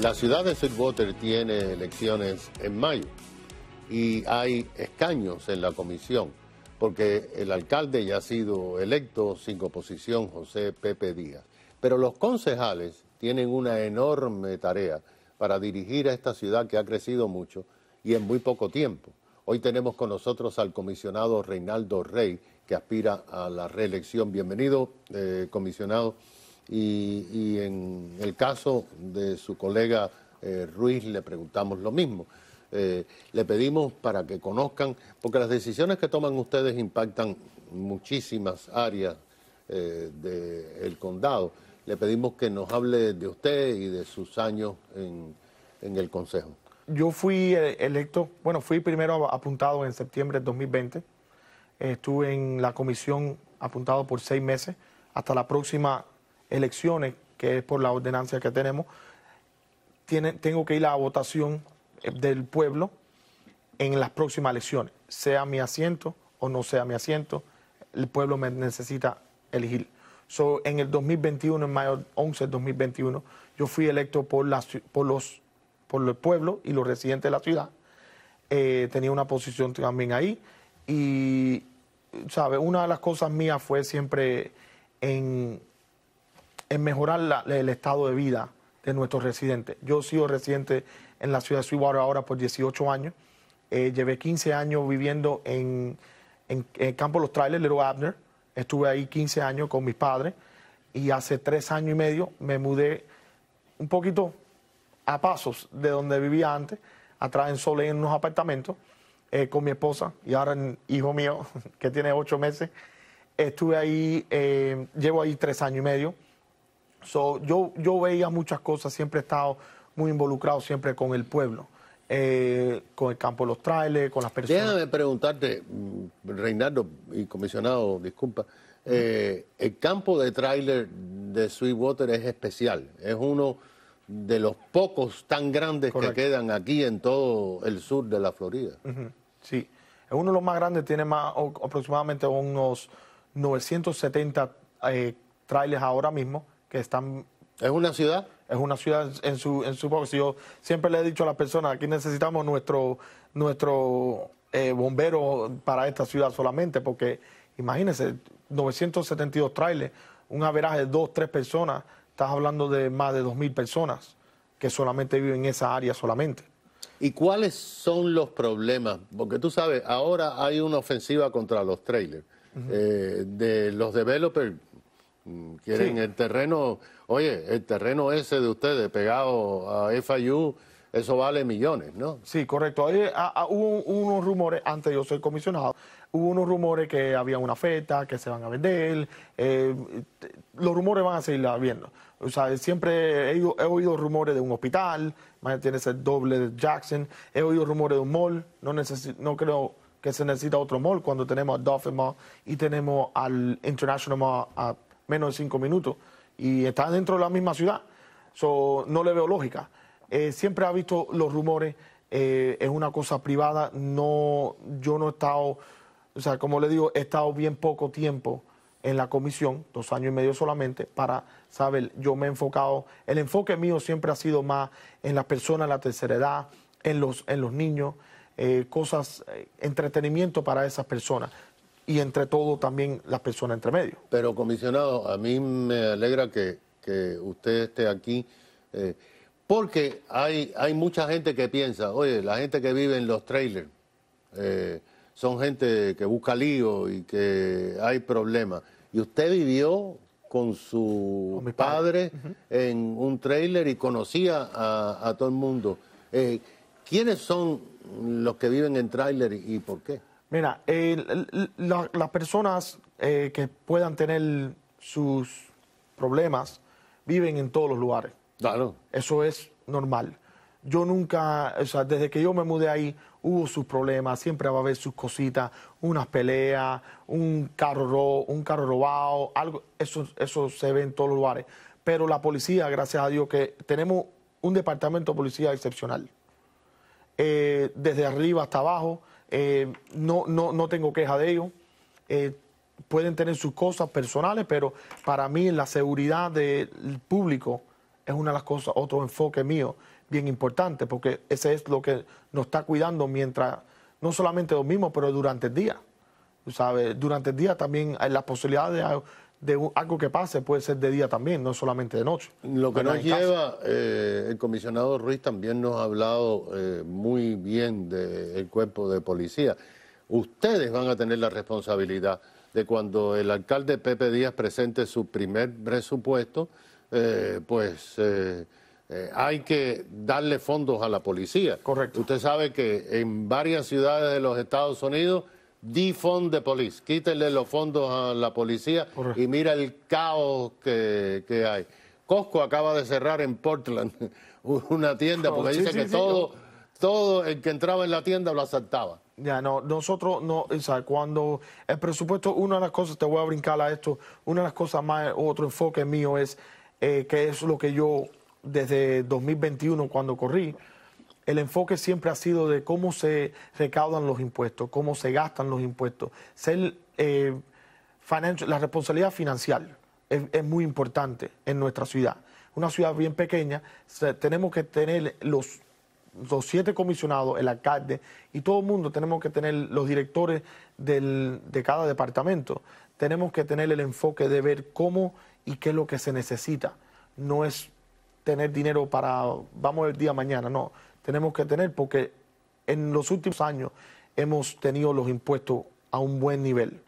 La ciudad de Sweetwater tiene elecciones en mayo y hay escaños en la comisión, porque el alcalde ya ha sido electo sin oposición, José Pepe Díaz. Pero los concejales tienen una enorme tarea para dirigir a esta ciudad que ha crecido mucho y en muy poco tiempo. Hoy tenemos con nosotros al comisionado Reinaldo Rey, que aspira a la reelección. Bienvenido, eh, comisionado y, en el caso de su colega eh, Ruiz le preguntamos lo mismo. Eh, le pedimos para que conozcan, porque las decisiones que toman ustedes impactan muchísimas áreas eh, del condado. Le pedimos que nos hable de usted y de sus años en, en el Consejo. Yo fui electo, bueno, fui primero apuntado en septiembre de 2020. Estuve en la comisión apuntado por seis meses hasta la próxima elecciones, que es por la ordenancia que tenemos, tiene, tengo que ir a votación eh, del pueblo en las próximas elecciones, sea mi asiento o no sea mi asiento, el pueblo me necesita elegir. en el 2021, en mayo 11 del 2021, yo fui electo por, la, por, los, por el pueblo y los residentes de la ciudad. Eh, tenía una posición también ahí y, ¿sabe? Una de las cosas mías fue siempre en en mejorar el estado de vida de nuestros residentes. Yo he sido residente en la ciudad de Sweetwater ahora por 18 años. Eh, llevé 15 años viviendo en, en, Campo Los Trailers, Little Abner. Estuve ahí 15 años con mis padres y hace tres años y medio me mudé un poquito a pasos de donde vivía antes, atrás en Sole, en unos apartamentos, eh, con mi esposa y ahora hijo mío, que tiene ocho meses. Estuve ahí, eh, llevo ahí tres años y medio. So, yo, yo veía muchas cosas, siempre he estado muy involucrado, siempre con el pueblo. Eh, con el campo de los trailers, con las personas. Déjame preguntarte, mm, Reinaldo y comisionado, disculpa, eh, el campo de trailer de Sweetwater es especial, es uno de los pocos tan grandes que quedan aquí en todo el sur de la Florida. Sí, es uno de los más grandes, tiene más, aproximadamente unos 970 eh, trailers ahora mismo que están... ¿Es una ciudad? Es una ciudad en su, en su box. Yo siempre le he dicho a las personas, aquí necesitamos nuestro, nuestro eh, bombero para esta ciudad solamente, porque imagínense, 972 trailers, un averaje de dos, tres personas, estás hablando de más de 2.000 personas que solamente viven en esa área solamente. ¿Y cuáles son los problemas? Porque tú sabes, ahora hay una ofensiva contra los trailers. Eh, de los developers Mm, quieren el terreno, oye, el terreno ese de ustedes pegado a FIU, eso vale millones, ¿no? Sí, correcto. Hay, ah, ah, hubo unos rumores, antes yo soy comisionado, hubo unos rumores que había una feta, que se van a vender, eh, los rumores van a seguir habiendo. O sea, siempre he, oído rumores de un hospital, tiene el doble de Jackson, he oído rumores de un mall, no, no creo que se necesita otro mall cuando tenemos a Dauphin Mall y tenemos al International Mall a menos de cinco minutos, y está dentro de la misma ciudad. no le veo lógica. Eh, siempre ha visto los rumores, eh, es una cosa privada, no, yo no he estado, o sea, como le digo, he estado bien poco tiempo en la comisión, dos años y medio solamente, para saber, yo me he enfocado, el enfoque mío siempre ha sido más en las personas la tercera edad, en los, en los niños, eh, cosas, entretenimiento para esas personas y entre todo también las personas entre medio. Pero comisionado, a mí me alegra que, usted esté aquí. Eh, porque hay, hay mucha gente que piensa, oye, la gente que vive en los trailers eh, son gente que busca lío y que hay problemas. Y usted vivió con su padre, en un trailer y conocía a, todo el mundo. Eh, ¿Quiénes son los que viven en trailer y por qué? Mira, las personas eh, que puedan tener sus problemas viven en todos los lugares. Claro. Eso es normal. Yo nunca, o sea, desde que yo me mudé ahí, hubo sus problemas, siempre va a haber sus cositas, unas peleas, un carro, un carro robado, algo, eso, eso se ve en todos los lugares. Pero la policía, gracias a Dios, que tenemos un departamento de policía excepcional. Eh, desde arriba hasta abajo, eh, no, no, no tengo queja de ellos eh, pueden tener sus cosas personales, pero para mí la seguridad del público es una de las cosas, otro enfoque mío bien importante, porque ese es lo que nos está cuidando mientras, no solamente dormimos, pero durante el día. ¿Sabe? Durante el día también hay la posibilidad de de algo que pase, puede ser de día también, no solamente de noche. Lo que nos lleva, eh, el comisionado Ruiz también nos ha hablado eh, muy bien del cuerpo de policía. Ustedes van a tener la responsabilidad de cuando el alcalde Pepe Díaz presente su primer presupuesto, eh, pues... hay que darle fondos a la policía. Correcto. Usted sabe que en varias ciudades de los Estados Unidos defund the police, quítenle los fondos a la policía y mira el caos que, hay. Costco acaba de cerrar en Portland una tienda porque oh, dice que todo, todo el que entraba en la tienda lo asaltaba. Ya, no, nosotros no, o sea, cuando el presupuesto, una de las cosas, te voy a brincar a esto, una de las cosas más, otro enfoque mío es eh, que es lo que yo desde 2021 cuando corrí, el enfoque siempre ha sido de cómo se recaudan los impuestos, cómo se gastan los impuestos. Ser, eh, la responsabilidad financiera es, muy importante en nuestra ciudad. Una ciudad bien pequeña, tenemos que tener los, los siete comisionados, el alcalde y todo el mundo, tenemos que tener los directores de cada departamento. Tenemos que tener el enfoque de ver cómo y qué es lo que se necesita. No es tener dinero para, vamos el día mañana, no tenemos que tener, porque en los últimos años hemos tenido los impuestos a un buen nivel.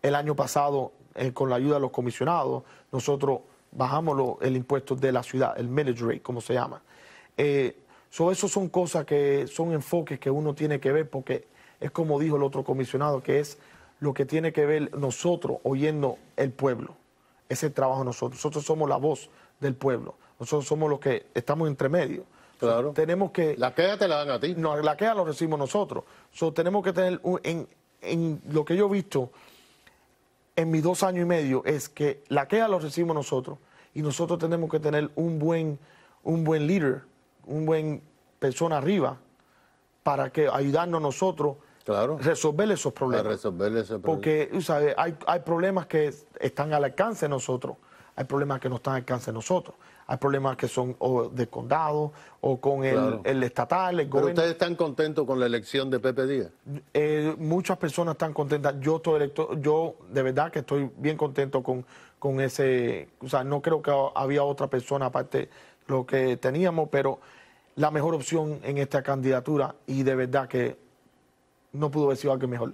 El año pasado, eh, con la ayuda de los comisionados, nosotros bajamos el impuesto de la ciudad, el millage rate, como se llama. Eh, eso son cosas que son enfoques que uno tiene que ver, porque es como dijo el otro comisionado, que es lo que tiene que ver nosotros oyendo el pueblo. Ese trabajo nosotros. Nosotros somos la voz del pueblo. Nosotros somos los que estamos entre medio. Tenemos que... La queja te la dan a ti. No, la queja lo recibimos nosotros. tenemos que tener, en, lo que yo he visto en mis dos años y medio, es que la queja lo recibimos nosotros y nosotros tenemos que tener un buen, un buen líder, un buen persona arriba para que ayudarnos nosotros resolver esos problemas. resolver Porque Hay, hay problemas que están al alcance de nosotros hay problemas que no están al alcance de nosotros. Hay problemas que son o de condado o con el, estatal, Pero ustedes están contentos con la elección de Pepe Díaz. Eh, muchas personas están contentas. Yo yo de verdad que estoy bien contento con, con ese. O sea, no creo que había otra persona aparte de lo que teníamos, pero la mejor opción en esta candidatura y de verdad que no pudo haber sido alguien mejor.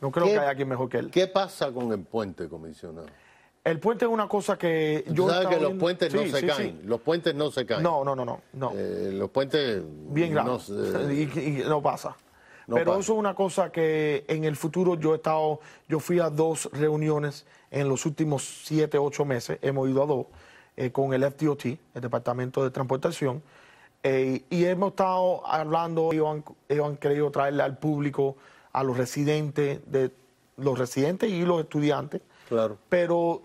No creo que haya alguien mejor que él. ¿Qué pasa con el puente, comisionado? El puente es una cosa que yo. ¿Sabes que los puentes no se caen? Los puentes no se caen. No, no, no, no. Eh, los puentes. Bien no, Y, no pasa. Pero eso es una cosa que en el futuro yo he estado. Yo fui a dos reuniones en los últimos siete, ocho meses. Hemos ido a dos eh, con el FDOT, el Departamento de Transportación. Eh, y hemos estado hablando. Ellos han, querido traerle al público, a los residentes, de los residentes y los estudiantes. Claro. Pero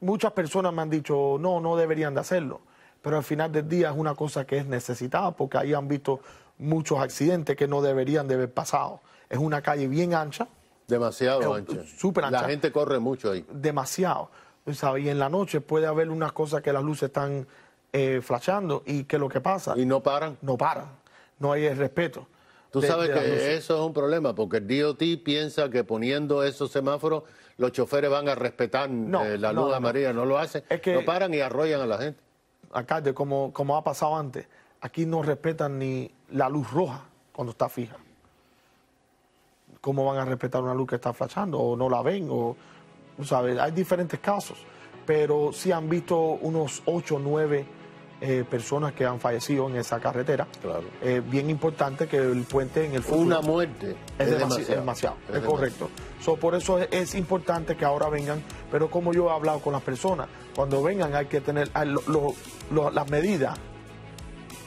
Muchas personas me han dicho, no, no deberían de hacerlo, pero al final del día es una cosa que es necesitada porque ahí han visto muchos accidentes que no deberían de haber pasado. Es una calle bien ancha. Demasiado ancha. Súper ancha. La gente corre mucho ahí. Demasiado. Y en la noche puede haber unas cosas que las luces están eh, flashando y que lo que pasa... Y no paran. No paran. No hay respeto. Tú sabes que eso es un problema, porque el DOT piensa que poniendo esos semáforos los choferes van a respetar eh, la luz amarilla, no. lo hacen, es no paran y arrollan a la gente. Acá, como, como ha pasado antes, aquí no respetan ni la luz roja cuando está fija. ¿Cómo van a respetar una luz que está flashando o no la ven? O, ¿sabes? Hay diferentes casos, pero sí han visto unos 8 o 9 eh, personas que han fallecido en esa carretera. Claro. Eh, bien importante que el puente en el futuro... Una muerte. Es, demasiado. es, correcto. por eso es, importante que ahora vengan, pero como yo he hablado con las personas, cuando vengan hay que tener ah, las medidas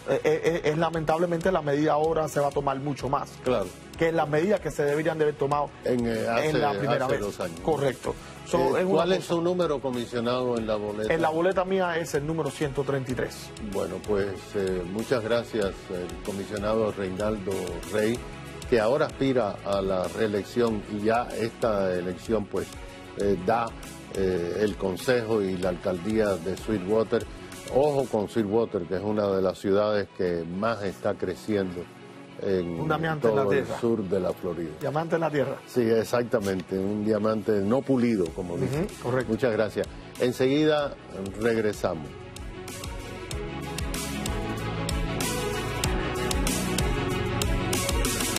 eh, eh, eh, es lamentablemente la medida ahora se va a tomar mucho más. Claro. Que las medidas que se deberían de haber tomado en, la primera vez. Correcto. ¿Cuál es su número comisionado en la boleta? En la boleta mía es el número 133. Bueno, pues muchas gracias, el comisionado Reinaldo Rey, que ahora aspira a la reelección y ya esta elección pues da el consejo y la alcaldía de Sweetwater Ojo con Silwater, que es una de las ciudades que más está creciendo en todo el sur de la Florida. Diamante en la tierra. Sí, exactamente, un diamante no pulido, como dice. Correcto. Muchas gracias. Enseguida regresamos.